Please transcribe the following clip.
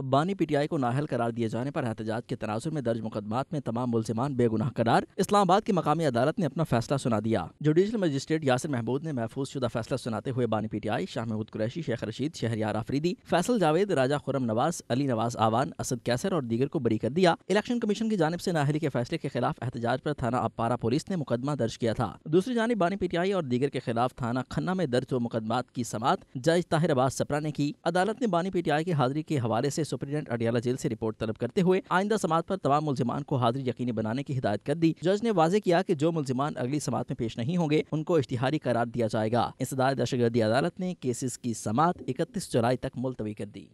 अब्बानी PTI को Nahal करार दिए जाने पर एहतजाज के तनाजुर में दर्ज मुकदमात में तमाम मुलजमान बेगुनाह करार इस्लामाबाद की मकामी अदालत ने अपना फैसला सुना दिया जुडिशल मजिस्ट्रेट यासिर महमूद ने महफूज शुदा फैसला सुनाते हुए बानी पीटीआई शाह महमूद कुरैशी शेख रशीद शहरियार आफरीदी फैसल जावेद राजा खुरम नवाज अली नवाज आवान असद कैसर और दीगर को बरी कर दिया इलेक्शन कमीशन की जानब ऐसी नाहली के फैसले के खिलाफ एहतजाज आरोप थाना अपारा पुलिस ने मुकदमा दर्ज किया था दूसरी जानब बानी पीटीआई और दीगर के खिलाफ थाना खन्ना में दर्ज हुए मुकदमा की समात जज ताहिर अब्बास सपरा ने की अदालत ने बानी पीटीआई की हाजिरी के हवाले ऐसी से सुप्रीडेंट अडियाला जेल से रिपोर्ट तलब करते हुए आइंदा समात पर तमाम मुलजिमान को हाजिर यकीनी बनाने की हिदायत कर दी जज ने वाजे किया कि जो मुलजिमान अगली समात में पेश नहीं होंगे उनको इश्तिहारी करार दिया जाएगा इस दहशत गर्दी अदालत ने केसेस की समात इकतीस जुलाई तक मुलतवी कर दी